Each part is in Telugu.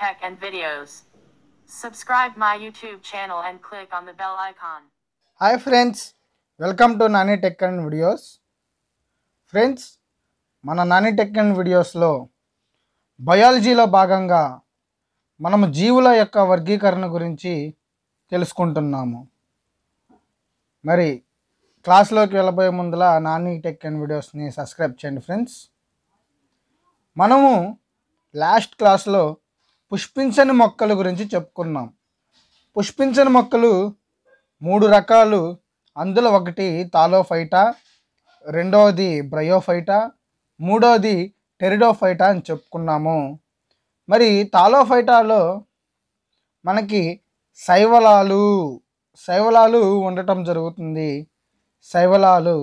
tech and videos. Subscribe my YouTube channel and click on the bell icon. Hi friends, welcome to Nani Tech and Videos. Friends మన నాని టెక్ అండ్ వీడియోస్లో బయాలజీలో భాగంగా మనము జీవుల యొక్క వర్గీకరణ గురించి తెలుసుకుంటున్నాము మరి క్లాస్లోకి వెళ్ళబోయే ముందులా నాని టెక్ అండ్ వీడియోస్ని సబ్స్క్రైబ్ చేయండి ఫ్రెండ్స్ మనము లాస్ట్ క్లాస్లో పుష్పించని మొక్కల గురించి చెప్పుకున్నాం పుష్పించని మొక్కలు మూడు రకాలు అందులో ఒకటి తాలోఫైటా రెండవది బ్రయోఫైటా మూడవది టెరిడోఫైటా అని చెప్పుకున్నాము మరి తాలోఫైటాలో మనకి శైవలాలు శైవలాలు ఉండటం జరుగుతుంది శైవలాలు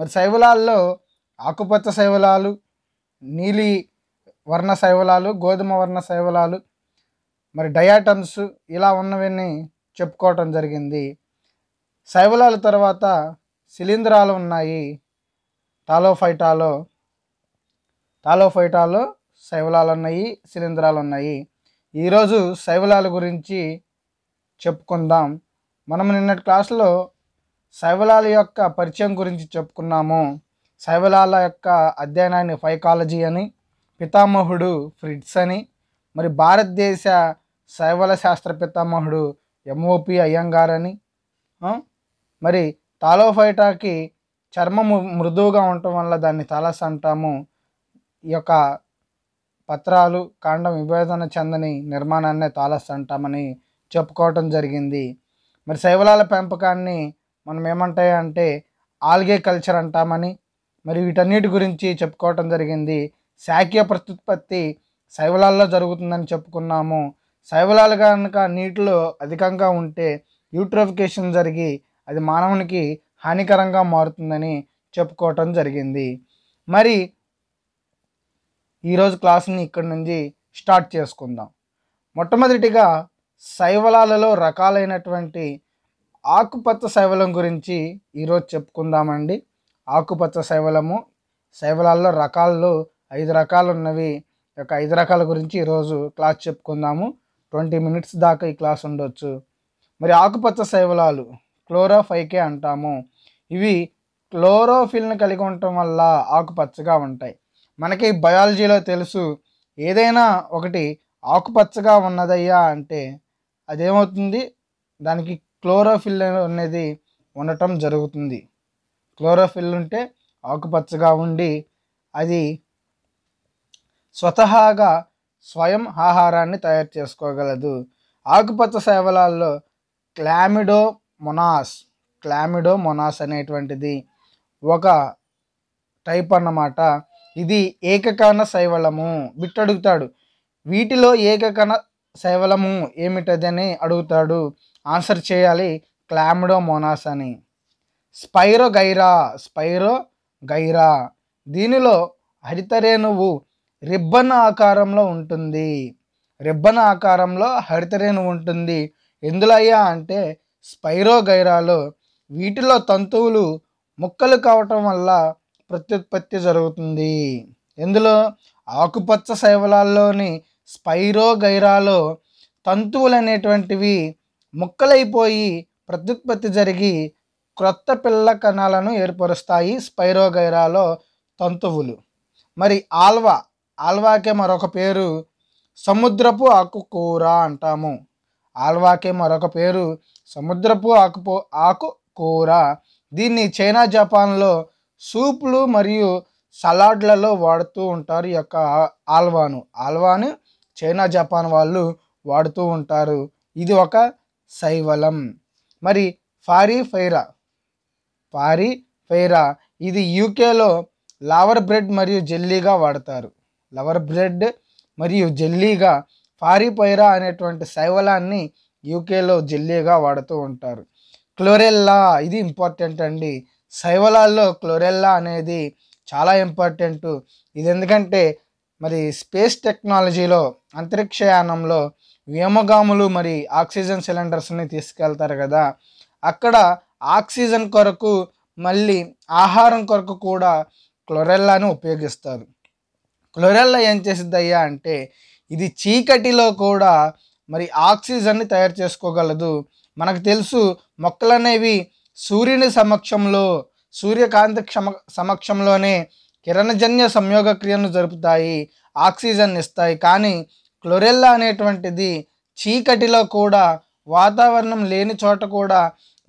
మరి శైవలాల్లో ఆకుపచ్చ శైవలాలు నీలి వర్ణ శైవలాలు గోధుమ వర్ణ శైవలాలు మరి డయాటమ్స్ ఇలా ఉన్నవన్నీ చెప్పుకోవటం జరిగింది శైవలాల తర్వాత శిలీంధ్రాలు ఉన్నాయి టాలోఫైటాలో టాలోఫైటాలో శైవలాలు ఉన్నాయి శిలీంధ్రాలు ఉన్నాయి ఈరోజు శైవలాల గురించి చెప్పుకుందాం మనం నిన్నటి క్లాసులో శైవలాల యొక్క పరిచయం గురించి చెప్పుకున్నాము శైవలాల యొక్క అధ్యయనాన్ని ఫైకాలజీ అని పితామహుడు ఫ్రిట్స్ అని మరి భారతదేశ శైవల శాస్త్ర పితామహుడు ఎంఓపి అయ్యంగార్ అని మరి తాలోఫైటాకి చర్మము మృదువుగా ఉండటం వల్ల దాన్ని తలస్ అంటాము ఈ యొక్క పత్రాలు కాండం విభేదన చెందని నిర్మాణాన్నే తాలస్ అంటామని చెప్పుకోవటం జరిగింది మరి శైవలాల పెంపకాన్ని మనం ఏమంటాయంటే ఆల్గే కల్చర్ అంటామని మరి వీటన్నిటి గురించి చెప్పుకోవటం జరిగింది శాఖీయ ప్రత్యుత్పత్తి శైవలాల్లో జరుగుతుందని చెప్పుకున్నాము శైవలాలు కనుక నీటిలో అధికంగా ఉంటే యూట్రోఫికేషన్ జరిగి అది మానవునికి హానికరంగా మారుతుందని చెప్పుకోవటం జరిగింది మరి ఈరోజు క్లాస్ని ఇక్కడి నుంచి స్టార్ట్ చేసుకుందాం మొట్టమొదటిగా శైవలాలలో రకాలైనటువంటి ఆకుపచ్చ శైవలం గురించి ఈరోజు చెప్పుకుందామండి ఆకుపచ్చ శైవలము శైవలాల్లో రకాల్లో ఐదు రకాలు ఉన్నవి యొక్క ఐదు రకాల గురించి ఈరోజు క్లాస్ చెప్పుకుందాము ట్వంటీ మినిట్స్ దాకా ఈ క్లాస్ ఉండొచ్చు మరి ఆకుపచ్చ శైవలాలు క్లోరోఫైకే అంటాము ఇవి క్లోరోఫిల్ని కలిగి ఉండటం వల్ల ఆకుపచ్చగా ఉంటాయి మనకి బయాలజీలో తెలుసు ఏదైనా ఒకటి ఆకుపచ్చగా ఉన్నదయ్యా అంటే అదేమవుతుంది దానికి క్లోరోఫిల్ అనేది ఉండటం జరుగుతుంది క్లోరోఫిల్ ఉంటే ఆకుపచ్చగా ఉండి అది స్వతహాగా స్వయం ఆహారాన్ని తయారు చేసుకోగలదు ఆకుపచ్చ సేవలాల్లో క్లామిడో మొనాస్ క్లామిడో మొనాస్ అనేటువంటిది ఒక టైప్ అన్నమాట ఇది ఏకకణ శైవలము బిట్ అడుగుతాడు వీటిలో ఏకకణ శైవలము ఏమిటదని అడుగుతాడు ఆన్సర్ చేయాలి క్లామిడో మొనాస్ అని స్పైరో గైరా స్పైరో గైరా దీనిలో హరితరేణువు రిబ్బన్ ఆకారంలో ఉంటుంది రిబ్బన్ ఆకారంలో హరితరేణు ఉంటుంది ఎందులయ్యా అంటే స్పైరోగైరాలో వీటిలో తంతువులు ముక్కలు కావటం వల్ల ప్రత్యుత్పత్తి జరుగుతుంది ఇందులో ఆకుపచ్చ శైవలాల్లోని స్పైరోగైరాలో తంతువులు అనేటువంటివి ముక్కలైపోయి ప్రత్యుత్పత్తి జరిగి క్రొత్త పిల్ల కణాలను ఏర్పరుస్తాయి స్పైరోగైరాలో తంతువులు మరి ఆల్వా ఆల్వాకే మరొక పేరు సముద్రపు ఆకుకూర అంటాము ఆల్వాకే మరొక పేరు సముద్రపు ఆకుపో ఆకుకూర దీన్ని చైనా జపాన్లో సూప్లు మరియు సలాడ్లలో వాడుతూ ఉంటారు ఈ యొక్క ఆల్వాను ఆల్వాను చైనా జపాన్ వాళ్ళు వాడుతూ ఉంటారు ఇది ఒక శైవలం మరి ఫారీ ఫైరా ఫారీ ఫైరా ఇది యూకేలో లావర్ బ్రెడ్ మరియు జెల్లీగా వాడతారు లవర్ బ్రెడ్ మరియు జెల్లీగా పారిపైరా అనేటువంటి శైవలాన్ని యూకేలో జెల్లీగా వాడుతూ ఉంటారు క్లోరెల్లా ఇది ఇంపార్టెంట్ అండి శైవలాల్లో క్లోరెల్లా అనేది చాలా ఇంపార్టెంట్ ఇది ఎందుకంటే మరి స్పేస్ టెక్నాలజీలో అంతరిక్షయానంలో వ్యోమగాములు మరి ఆక్సిజన్ సిలిండర్స్ని తీసుకెళ్తారు కదా అక్కడ ఆక్సిజన్ కొరకు మళ్ళీ ఆహారం కొరకు కూడా క్లోరెల్లాను ఉపయోగిస్తారు క్లోరెల్లా ఏం చేసిద్దయ్యా అంటే ఇది చీకటిలో కూడా మరి ఆక్సిజన్ని తయారు చేసుకోగలదు మనకు తెలుసు మొక్కలు అనేవి సూర్యుని సమక్షంలో సూర్యకాంతి క్షమ సమక్షంలోనే కిరణజన్య సంయోగ జరుపుతాయి ఆక్సిజన్ ఇస్తాయి కానీ క్లోరెల్లా అనేటువంటిది చీకటిలో కూడా వాతావరణం లేని చోట కూడా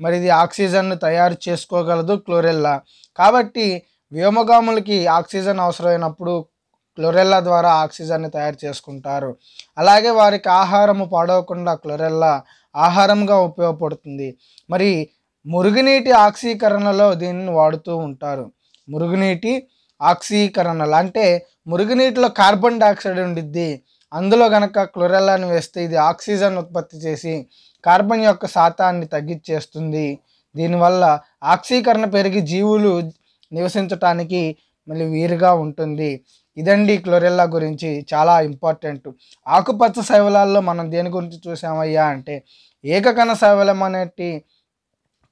మరి ఇది ఆక్సిజన్ను తయారు చేసుకోగలదు క్లోరెల్లా కాబట్టి వ్యోమగాములకి ఆక్సిజన్ అవసరమైనప్పుడు క్లోరెల్లా ద్వారా ఆక్సిజన్ని తయారు చేసుకుంటారు అలాగే వారికి ఆహారము పాడవకుండా క్లోరెల్లా ఆహారంగా ఉపయోగపడుతుంది మరి మురుగునీటి ఆక్సీకరణలో దీనిని వాడుతూ ఉంటారు మురుగునీటి ఆక్సీకరణలు అంటే మురుగునీటిలో కార్బన్ డైఆక్సైడ్ ఉండిద్ది అందులో గనక క్లోరెల్లాను వేస్తే ఇది ఆక్సిజన్ ఉత్పత్తి చేసి కార్బన్ యొక్క శాతాన్ని తగ్గించేస్తుంది దీనివల్ల ఆక్సీకరణ పెరిగి జీవులు నివసించటానికి మళ్ళీ వీరుగా ఉంటుంది ఇదండి క్లోరెల్లా గురించి చాలా ఇంపార్టెంట్ ఆకుపచ్చ శైవలాల్లో మనం దేని గురించి చూసామయ్యా అంటే ఏకకణ శైవలం అనేటి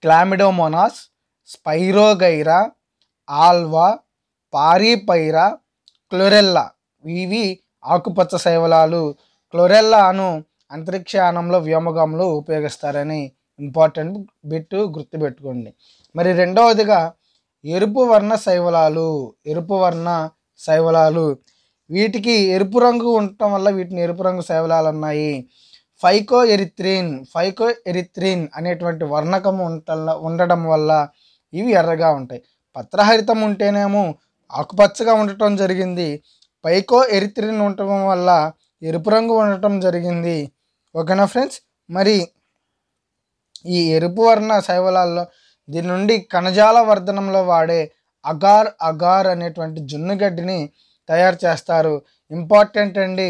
క్లామిడోమోనాస్ స్పైరోగైరా ఆల్వా పారీపైరా క్లోరెల్లా ఇవి ఆకుపచ్చ శైవలాలు క్లోరెల్లాను అంతరిక్షయానంలో వ్యోమగాంలో ఉపయోగిస్తారని ఇంపార్టెంట్ బిట్టు గుర్తుపెట్టుకోండి మరి రెండవదిగా ఎరుపు వర్ణ శైవలాలు ఎరుపు వర్ణ శైవలాలు వీటికి ఎరుపు రంగు ఉండటం వల్ల వీటిని ఎరుపు రంగు శైవలాలు ఉన్నాయి ఫైకో ఎరిత్రిన్ ఫైకో ఎరిత్రిన్ అనేటువంటి వర్ణకం ఉండటం వల్ల ఇవి ఎర్రగా ఉంటాయి పత్రహరితం ఉంటేనేమో ఆకుపచ్చగా ఉండటం జరిగింది పైకో ఎరిత్రిన్ ఉండటం వల్ల ఎరుపు రంగు ఉండటం జరిగింది ఓకేనా ఫ్రెండ్స్ మరి ఈ ఎరుపు వర్ణ శైవలాల్లో దీని నుండి కణజాల వర్ధనంలో వాడే అగార్ అగార్ అనేటువంటి జున్నుగడ్డిని తయారు చేస్తారు ఇంపార్టెంట్ అండి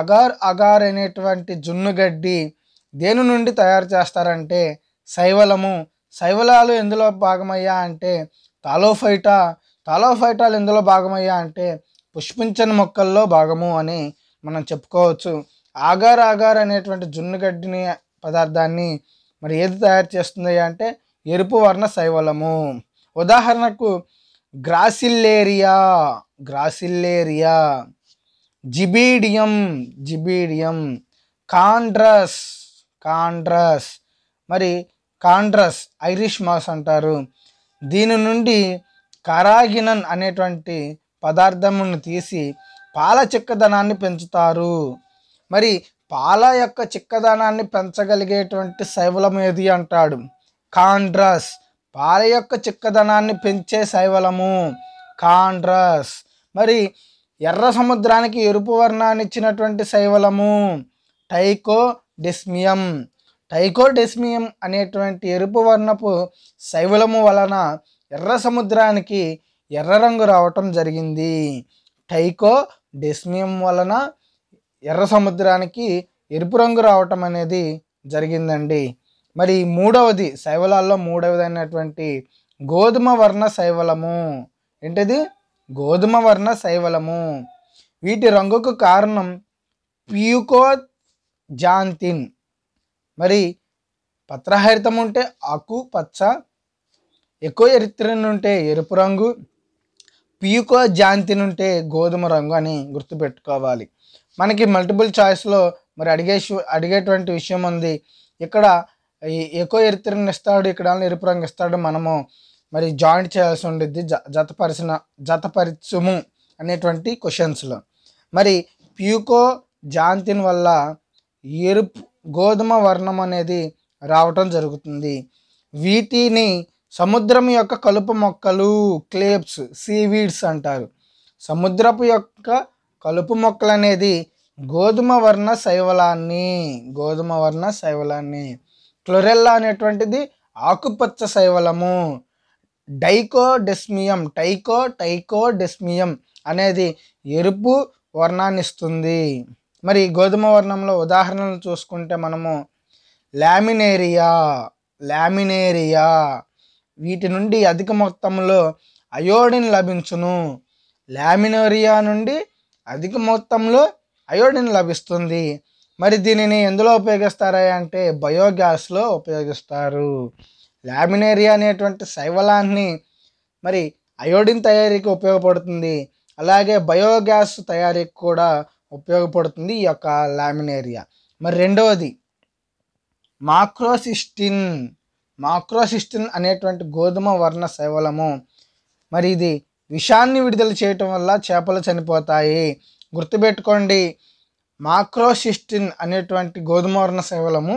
అగార్ అగార్ అనేటువంటి జున్నుగడ్డి దేని నుండి తయారు చేస్తారంటే శైవలము శైవలాలు ఎందులో భాగమయ్యా అంటే తాలోఫైటా తాలోఫైటాలు ఎందులో భాగమయ్యా అంటే పుష్పించని మొక్కల్లో భాగము అని మనం చెప్పుకోవచ్చు ఆగార్ ఆగార్ అనేటువంటి జున్నుగడ్డిని పదార్థాన్ని మరి ఏది తయారు చేస్తుంది అంటే ఎరుపు వర్ణ శైవలము ఉదాహరణకు గ్రాసిల్లేరియా గ్రాసిల్లేరియా జిబీడియం జిబీడియం కాండ్రస్ కాండ్రస్ మరి కాండ్రస్ ఐరిష్ మాస్ అంటారు దీని నుండి కరాగినన్ అనేటువంటి పదార్థమును తీసి పాల చిక్కదనాన్ని పెంచుతారు మరి పాల యొక్క చిక్కదనాన్ని పెంచగలిగేటువంటి శైవలం ఏది అంటాడు కాండ్రస్ పాల యొక్క చిక్కదనాన్ని పెంచే శైవలము కాండ్రస్ మరి ఎర్ర సముద్రానికి ఎరుపు వర్ణాన్ని ఇచ్చినటువంటి శైవలము టైకో డెస్మియం డిస్మియం అనేటువంటి ఎరుపు వర్ణపు శైవలము వలన ఎర్ర సముద్రానికి ఎర్ర రంగు రావటం జరిగింది టైకో డెస్మియం వలన ఎర్ర సముద్రానికి ఎరుపు రంగు రావటం అనేది జరిగిందండి మరి మూడవది శైవలాల్లో మూడవది అయినటువంటి గోధుమ వర్ణ శైవలము ఏంటది గోధుమ వర్ణ శైవలము వీటి రంగుకు కారణం పియుకో జాంతిన్ మరి పత్రహరితం ఉంటే ఆకు పచ్చ ఎక్కువ ఎరిత్రిన్ ఉంటే ఎరుపు రంగు పీకో జాంతిన్ ఉంటే గోధుమ రంగు అని గుర్తుపెట్టుకోవాలి మనకి మల్టిపుల్ చాయిస్లో మరి అడిగే అడిగేటువంటి విషయం ఉంది ఇక్కడ ఎక్కువ ఎరుపు రంగు ఇస్తాడు ఇక్కడ ఎరుపు రంగు ఇస్తాడు మనము మరి జాయింట్ చేయాల్సి ఉండిద్ది జ జతపరిచిన జతపరిచుము అనేటువంటి క్వశ్చన్స్లో మరి ప్యూకో జాంతిన్ వల్ల ఎరుపు గోధుమ వర్ణం అనేది రావటం జరుగుతుంది వీటిని సముద్రం యొక్క కలుపు మొక్కలు క్లేప్స్ సీవీడ్స్ అంటారు సముద్రపు యొక్క కలుపు మొక్కలు అనేది గోధుమ వర్ణ శైవలాన్ని గోధుమ వర్ణ శైవలాన్ని క్లొరెల్లా అనేటువంటిది ఆకుపచ్చ శైవలము డెస్మియం టైకో డెస్మియం అనేది ఎరుపు వర్ణాన్నిస్తుంది మరి గోధుమ వర్ణంలో ఉదాహరణలు చూసుకుంటే మనము లామినేరియా లామినేరియా వీటి నుండి అధిక మొత్తంలో అయోడిన్ లభించును లామినేరియా నుండి అధిక మొత్తంలో అయోడిన్ లభిస్తుంది మరి దీనిని ఎందులో ఉపయోగిస్తారా అంటే బయోగ్యాస్లో ఉపయోగిస్తారు లామినేరియా అనేటువంటి శైవలాన్ని మరి అయోడిన్ తయారీకి ఉపయోగపడుతుంది అలాగే బయోగ్యాస్ తయారీకి కూడా ఉపయోగపడుతుంది ఈ యొక్క లామినేరియా మరి రెండవది మాక్రోసిస్టిన్ మాక్రోసిస్టిన్ అనేటువంటి గోధుమ వర్ణ శైవలము మరి ఇది విషాన్ని విడుదల చేయటం వల్ల చేపలు చనిపోతాయి గుర్తుపెట్టుకోండి మాక్రోసిస్టిన్ అనేటువంటి గోధుమవర్ణ శవలము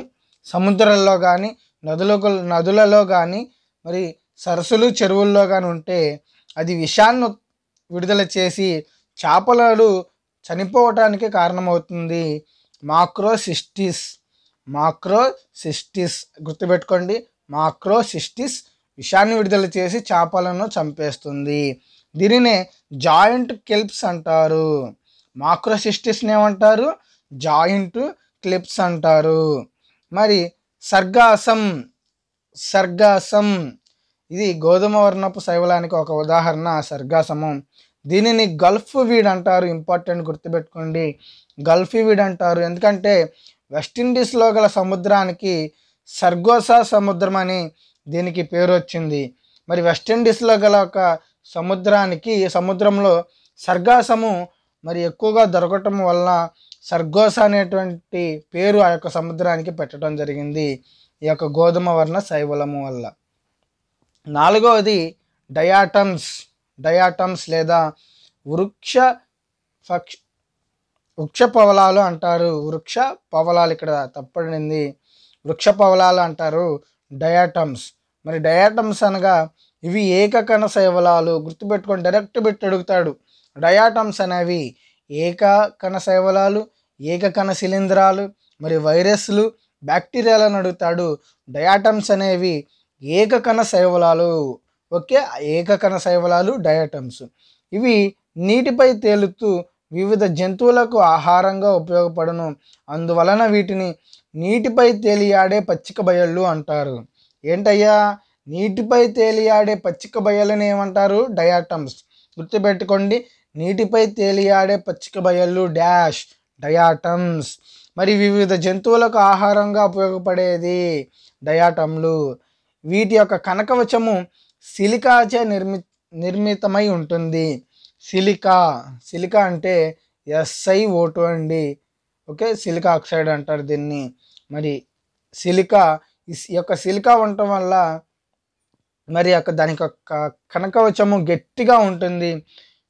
సముద్రంలో కానీ నదులకు నదులలో కానీ మరి సరస్సులు చెరువుల్లో కానీ ఉంటే అది విషాన్ని విడుదల చేసి చేపలలు చనిపోవటానికి కారణమవుతుంది మాక్రోసిస్టిస్ మాక్రోసిస్టిస్ గుర్తుపెట్టుకోండి మాక్రోసిస్టిస్ విషాన్ని విడుదల చేసి చేపలను చంపేస్తుంది దీనినే జాయింట్ కెల్ప్స్ అంటారు మాక్రోసిస్టిస్ని ఏమంటారు జాయింట్ క్లిప్స్ అంటారు మరి సర్గాసం సర్గాసం ఇది గోధుమ వర్ణపు శైవలానికి ఒక ఉదాహరణ సర్గాసము దీనిని గల్ఫ్ వీడ్ అంటారు ఇంపార్టెంట్ గుర్తుపెట్టుకోండి గల్ఫ్ వీడ్ అంటారు ఎందుకంటే వెస్టిండీస్లో గల సముద్రానికి సర్గోసా సముద్రం అని దీనికి పేరు వచ్చింది మరి వెస్టిండీస్లో గల ఒక సముద్రానికి సముద్రంలో సర్గాసము మరి ఎక్కువగా దొరకటం వలన సర్గోస అనేటువంటి పేరు ఆ యొక్క సముద్రానికి పెట్టడం జరిగింది ఈ యొక్క గోధుమ వర్ణ శైవలము వల్ల నాలుగవది డయాటమ్స్ డయాటమ్స్ లేదా వృక్ష పక్ష వృక్ష పవలాలు అంటారు వృక్ష పవలాలు ఇక్కడ తప్పడింది వృక్ష పవలాలు అంటారు డయాటమ్స్ మరి డయాటమ్స్ అనగా ఇవి ఏకకణ శైవలాలు గుర్తుపెట్టుకొని డైరెక్ట్ పెట్టి అడుగుతాడు డయాటమ్స్ అనేవి ఏక కణ శైవలాలు ఏకకణ శిలీంధ్రాలు మరి వైరస్లు బ్యాక్టీరియాలను అడుగుతాడు డయాటమ్స్ అనేవి ఏకకణ శైవలాలు ఓకే ఏకకణ శైవలాలు డయాటమ్స్ ఇవి నీటిపై తేలుతూ వివిధ జంతువులకు ఆహారంగా ఉపయోగపడను అందువలన వీటిని నీటిపై తేలియాడే పచ్చిక బయళ్ళు అంటారు ఏంటయ్యా నీటిపై తేలియాడే పచ్చిక బయళ్ళని ఏమంటారు డయాటమ్స్ గుర్తుపెట్టుకోండి నీటిపై తేలియాడే పచ్చిక బయళ్ళు డాష్ డయాటమ్స్ మరి వివిధ జంతువులకు ఆహారంగా ఉపయోగపడేది డయాటమ్లు వీటి యొక్క కనకవచము సిలికాచే నిర్మి నిర్మితమై ఉంటుంది సిలికా సిలికా అంటే ఎస్ఐ ఓటు అండి ఓకే సిలికా ఆక్సైడ్ అంటారు దీన్ని మరి సిలికా ఈ యొక్క సిలికా ఉండటం వల్ల మరి యొక్క దాని యొక్క కనకవచము గట్టిగా ఉంటుంది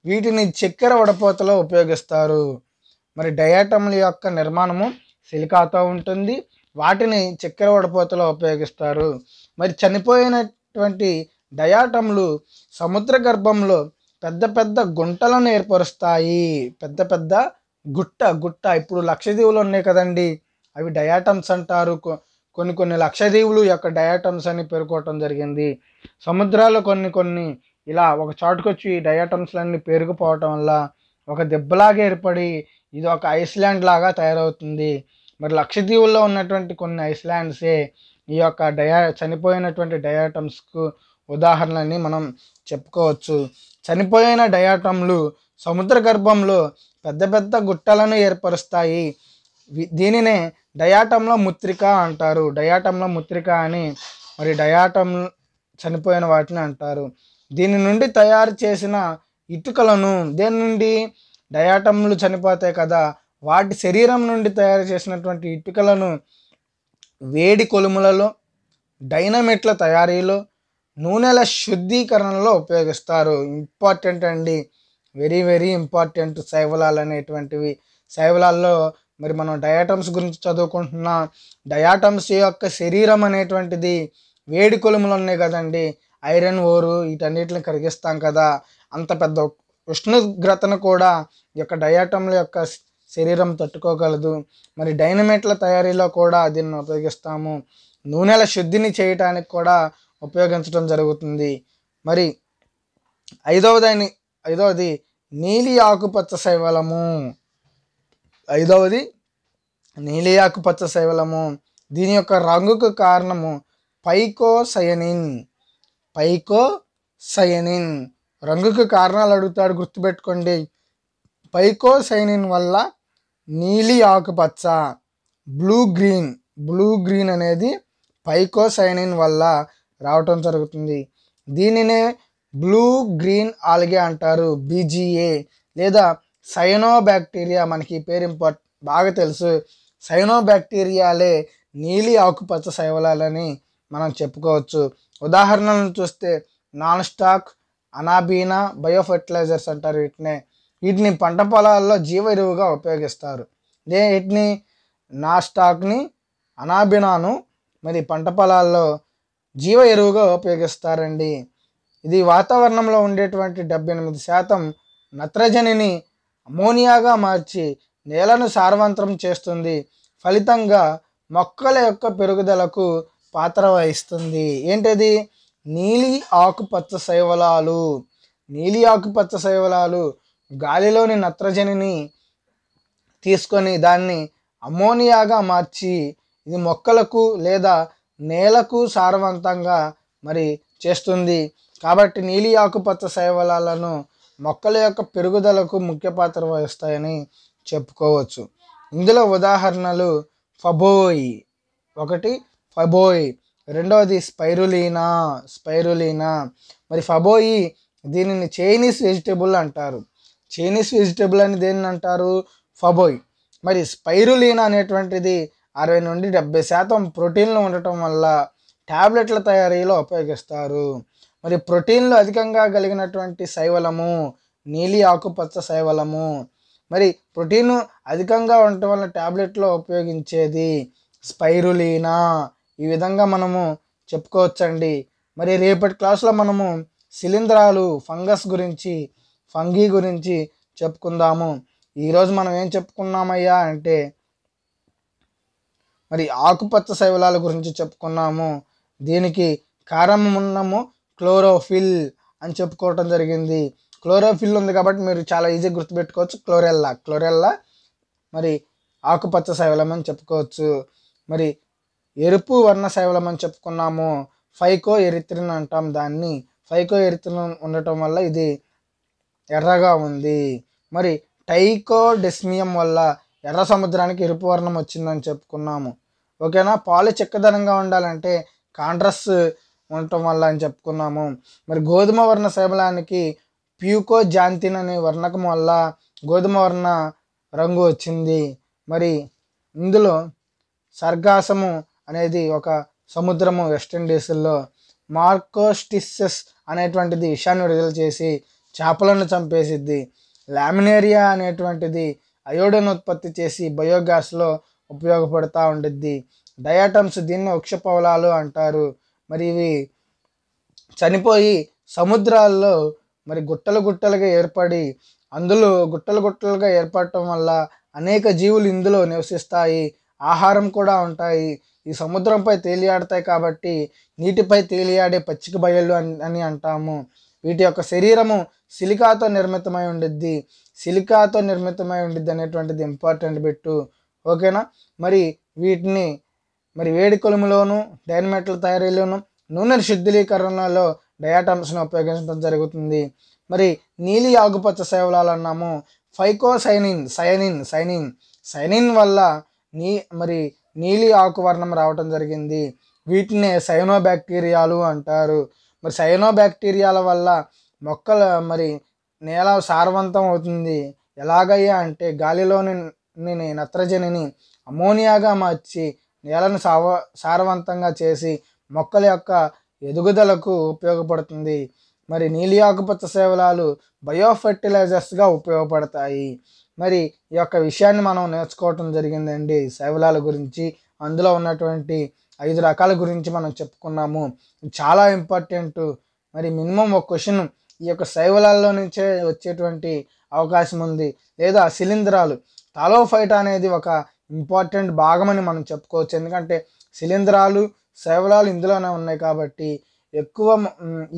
వీటిని చక్కెర వడపోతలో ఉపయోగిస్తారు మరి డయాటమ్ల యొక్క నిర్మాణము సిలికాతో ఉంటుంది వాటిని చక్కెర వడపోతలో ఉపయోగిస్తారు మరి చనిపోయినటువంటి డయాటమ్లు సముద్ర గర్భంలో పెద్ద పెద్ద గుంటలను ఏర్పరుస్తాయి పెద్ద పెద్ద గుట్ట గుట్ట ఇప్పుడు లక్షదీవులు ఉన్నాయి కదండి అవి డయాటమ్స్ అంటారు కొన్ని కొన్ని లక్షదీవులు యొక్క డయాటమ్స్ అని పేర్కోవటం జరిగింది సముద్రాలు కొన్ని కొన్ని ఇలా ఒక చాటుకొచ్చి డయాటమ్స్లన్నీ పేరుకుపోవటం వల్ల ఒక దెబ్బలాగా ఏర్పడి ఇది ఒక ఐస్లాండ్ లాగా తయారవుతుంది మరి లక్షద్వీపుల్లో ఉన్నటువంటి కొన్ని ఐస్లాండ్సే ఈ యొక్క డయా చనిపోయినటువంటి డయాటమ్స్కు ఉదాహరణని మనం చెప్పుకోవచ్చు చనిపోయిన డయాటమ్లు సముద్ర గర్భంలో పెద్ద పెద్ద గుట్టలను ఏర్పరుస్తాయి దీనినే డయాటంలో ముత్రిక అంటారు డయాటంలో ముత్రిక అని మరి డయాటం చనిపోయిన వాటిని అంటారు దీని నుండి తయారు చేసిన ఇటుకలను దేని నుండి డయాటంలు చనిపోతాయి కదా వాటి శరీరం నుండి తయారు చేసినటువంటి ఇటుకలను వేడి కొలుములలో డైనమిట్ల తయారీలో నూనెల శుద్ధీకరణలో ఉపయోగిస్తారు ఇంపార్టెంట్ అండి వెరీ వెరీ ఇంపార్టెంట్ శైవలాలు అనేటువంటివి శైవలాల్లో మరి మనం డయాటమ్స్ గురించి చదువుకుంటున్నాం డయాటమ్స్ యొక్క శరీరం అనేటువంటిది వేడి కొలుములు ఉన్నాయి కదండి ఐరన్ ఓరు వీటన్నిటిని కరిగిస్తాం కదా అంత పెద్ద ఉష్ణోగ్రతను కూడా ఈ యొక్క డయాటంల యొక్క శరీరం తట్టుకోగలదు మరి డైనమేట్ల తయారీలో కూడా దీన్ని ఉపయోగిస్తాము నూనెల శుద్ధిని చేయటానికి కూడా ఉపయోగించడం జరుగుతుంది మరి ఐదవదైన ఐదవది నీలి ఆకుపచ్చ శైవలము ఐదవది నీలి ఆకుపచ్చ శైవలము దీని యొక్క రంగుకు కారణము పైకోసయనిన్ పైకో సైనిన్ రంగుకు కారణాలు అడుగుతాడు గుర్తుపెట్టుకోండి పైకో సైనిన్ వల్ల నీలి ఆకుపచ్చ బ్లూ గ్రీన్ బ్లూ గ్రీన్ అనేది పైకో సైనిన్ వల్ల రావటం జరుగుతుంది దీనినే బ్లూ గ్రీన్ ఆల్గే అంటారు బీజీఏ లేదా సైనో బ్యాక్టీరియా మనకి పేరు ఇంపార్ట్ బాగా తెలుసు సైనో బ్యాక్టీరియాలే నీలి ఆకుపచ్చ శైవలాలని మనం చెప్పుకోవచ్చు ఉదాహరణలను చూస్తే Nostoc Anabaena bio fertilisers అంటారు వీటిని వీటిని పంట పొలాల్లో జీవ ఎరువుగా ఉపయోగిస్తారు ఇదే వీటిని నా స్టాక్ని అనాబినాను మరి పంట పొలాల్లో జీవ ఎరువుగా ఉపయోగిస్తారండి ఇది వాతావరణంలో ఉండేటువంటి డెబ్బై ఎనిమిది శాతం నత్రజనిని అమోనియాగా మార్చి నేలను సారవంతం చేస్తుంది ఫలితంగా మొక్కల యొక్క పెరుగుదలకు పాత్ర వహిస్తుంది ఏంటది నీలి ఆకుపచ్చ శైవలాలు నీలి ఆకుపచ్చ శైవలాలు గాలిలోని నత్రజనిని తీసుకొని దాన్ని అమోనియాగా మార్చి ఇది మొక్కలకు లేదా నేలకు సారవంతంగా మరి చేస్తుంది కాబట్టి నీలి ఆకుపచ్చ శైవలాలను మొక్కల యొక్క పెరుగుదలకు ముఖ్య పాత్ర వహిస్తాయని చెప్పుకోవచ్చు ఇందులో ఉదాహరణలు ఫబోయి ఒకటి ఫబోయ్ రెండవది స్పైరులీనా స్పైరులీనా మరి ఫబోయ్ దీనిని చైనీస్ వెజిటేబుల్ అంటారు చైనీస్ వెజిటేబుల్ అని దేనిని అంటారు ఫబోయ్ మరి స్పైరులీనా అనేటువంటిది అరవై నుండి డెబ్బై శాతం ప్రోటీన్లు ఉండటం వల్ల ట్యాబ్లెట్ల తయారీలో ఉపయోగిస్తారు మరి ప్రోటీన్లు అధికంగా కలిగినటువంటి శైవలము నీలి ఆకుపచ్చ శైవలము మరి ప్రోటీన్ అధికంగా ఉండటం వల్ల ట్యాబ్లెట్లో ఉపయోగించేది స్పైరులీనా ఈ విధంగా మనము చెప్పుకోవచ్చండి మరి రేపటి క్లాసులో మనము శిలీంధ్రాలు ఫంగస్ గురించి ఫంగీ గురించి చెప్పుకుందాము ఈరోజు మనం ఏం చెప్పుకున్నామయ్యా అంటే మరి ఆకుపచ్చ శైవలాల గురించి చెప్పుకున్నాము దీనికి ఉన్నము క్లోరోఫిల్ అని చెప్పుకోవటం జరిగింది క్లోరోఫిల్ ఉంది కాబట్టి మీరు చాలా ఈజీగా గుర్తుపెట్టుకోవచ్చు క్లోరెల్లా క్లోరెల్లా మరి ఆకుపచ్చ శైవలం అని చెప్పుకోవచ్చు మరి ఎరుపు వర్ణ వర్ణశైవలం అని చెప్పుకున్నాము ఫైకో ఎరిత్రిన్ అంటాం దాన్ని ఫైకో ఎరిత్రిన్ ఉండటం వల్ల ఇది ఎర్రగా ఉంది మరి టైకో డెస్మియం వల్ల ఎర్ర సముద్రానికి ఎరుపు వర్ణం వచ్చిందని చెప్పుకున్నాము ఓకేనా పాలు చెక్కదనంగా ఉండాలంటే కాండ్రస్ ఉండటం వల్ల అని చెప్పుకున్నాము మరి గోధుమ వర్ణ శైబలానికి ప్యూకో జాంతిన్ అనే వర్ణకం వల్ల గోధుమ వర్ణ రంగు వచ్చింది మరి ఇందులో సర్గాసము అనేది ఒక సముద్రము వెస్టిండీస్లో మార్కోస్టిస్సెస్ అనేటువంటిది ఇషాన్ విడుదల చేసి చేపలను చంపేసిద్ది లామినేరియా అనేటువంటిది అయోడిన్ ఉత్పత్తి చేసి బయోగ్యాస్లో ఉపయోగపడుతూ ఉండిద్ది డయాటమ్స్ దీన్ని వృక్షపవలాలు అంటారు మరి ఇవి చనిపోయి సముద్రాల్లో మరి గుట్టలు గుట్టలుగా ఏర్పడి అందులో గుట్టలు గుట్టలుగా ఏర్పడటం వల్ల అనేక జీవులు ఇందులో నివసిస్తాయి ఆహారం కూడా ఉంటాయి ఈ సముద్రంపై తేలియాడతాయి కాబట్టి నీటిపై తేలియాడే పచ్చిక బయళ్ళు అని అంటాము వీటి యొక్క శరీరము సిలికాతో నిర్మితమై ఉండిద్ది సిలికాతో నిర్మితమై ఉండిద్ది అనేటువంటిది ఇంపార్టెంట్ బిట్టు ఓకేనా మరి వీటిని మరి వేడి కొలుములోను డైనమెట్ల తయారీలోను నూనె శుద్ధిలీకరణలో డయాటమ్స్ను ఉపయోగించడం జరుగుతుంది మరి నీలి ఆకుపచ్చ సేవలాలు అన్నాము ఫైకోసైనిన్ సైనిన్ సైనిన్ సైనిన్ వల్ల నీ మరి నీలి ఆకువర్ణం రావటం జరిగింది వీటిని సైనోబ్యాక్టీరియాలు అంటారు మరి సైనోబ్యాక్టీరియాల వల్ల మొక్కలు మరి నేల సారవంతం అవుతుంది ఎలాగయ్యా అంటే గాలిలోని నత్రజనిని అమోనియాగా మార్చి నేలను సావ సారవంతంగా చేసి మొక్కల యొక్క ఎదుగుదలకు ఉపయోగపడుతుంది మరి నీలి ఆకుపచ్చ సేవలాలు బయోఫెర్టిలైజర్స్గా ఉపయోగపడతాయి మరి ఈ యొక్క విషయాన్ని మనం నేర్చుకోవటం జరిగిందండి శైవలాల గురించి అందులో ఉన్నటువంటి ఐదు రకాల గురించి మనం చెప్పుకున్నాము చాలా ఇంపార్టెంట్ మరి మినిమం ఒక క్వశ్చన్ ఈ యొక్క శైవలాల్లో నుంచే వచ్చేటువంటి అవకాశం ఉంది లేదా శిలీంధ్రాలు ఫైట్ అనేది ఒక ఇంపార్టెంట్ భాగమని మనం చెప్పుకోవచ్చు ఎందుకంటే శిలీంధ్రాలు శైవలాలు ఇందులోనే ఉన్నాయి కాబట్టి ఎక్కువ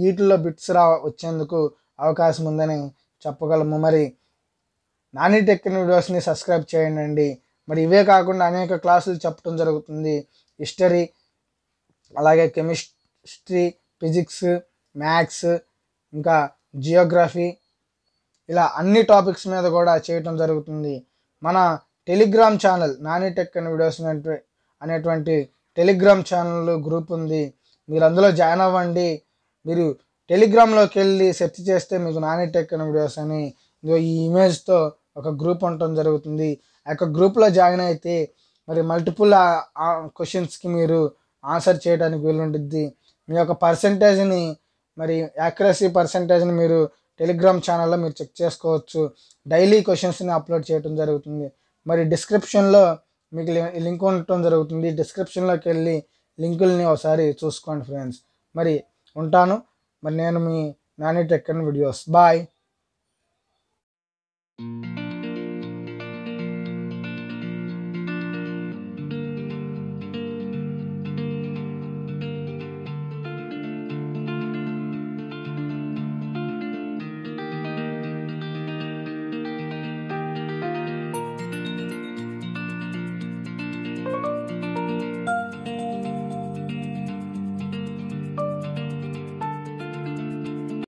వీటిల్లో బిట్స్ రా వచ్చేందుకు అవకాశం ఉందని చెప్పగలము మరి నాని టెక్కిన వీడియోస్ని సబ్స్క్రైబ్ చేయండి మరి ఇవే కాకుండా అనేక క్లాసులు చెప్పడం జరుగుతుంది హిస్టరీ అలాగే కెమిస్ట్రీ ఫిజిక్స్ మ్యాథ్స్ ఇంకా జియోగ్రఫీ ఇలా అన్ని టాపిక్స్ మీద కూడా చేయటం జరుగుతుంది మన టెలిగ్రామ్ ఛానల్ నాని టెక్ అనే వీడియోస్ అనేటువంటి టెలిగ్రామ్ ఛానల్ గ్రూప్ ఉంది మీరు అందులో జాయిన్ అవ్వండి మీరు టెలిగ్రామ్లోకి వెళ్ళి సెర్చ్ చేస్తే మీకు నాని టెక్ అండ్ వీడియోస్ అని ఈ ఇమేజ్తో ఒక గ్రూప్ ఉండటం జరుగుతుంది ఆ యొక్క గ్రూప్లో జాయిన్ అయితే మరి మల్టిపుల్ క్వశ్చన్స్కి మీరు ఆన్సర్ చేయడానికి వీలుంటుంది మీ యొక్క పర్సంటేజ్ని మరి యాక్యురసీ పర్సంటేజ్ని మీరు టెలిగ్రామ్ ఛానల్లో మీరు చెక్ చేసుకోవచ్చు డైలీ క్వశ్చన్స్ని అప్లోడ్ చేయడం జరుగుతుంది మరి డిస్క్రిప్షన్లో మీకు లింక్ ఉండటం జరుగుతుంది డిస్క్రిప్షన్లోకి వెళ్ళి లింకుల్ని ఒకసారి చూసుకోండి ఫ్రెండ్స్ మరి ఉంటాను మరి నేను మీ నాని టెక్కన్ వీడియోస్ బాయ్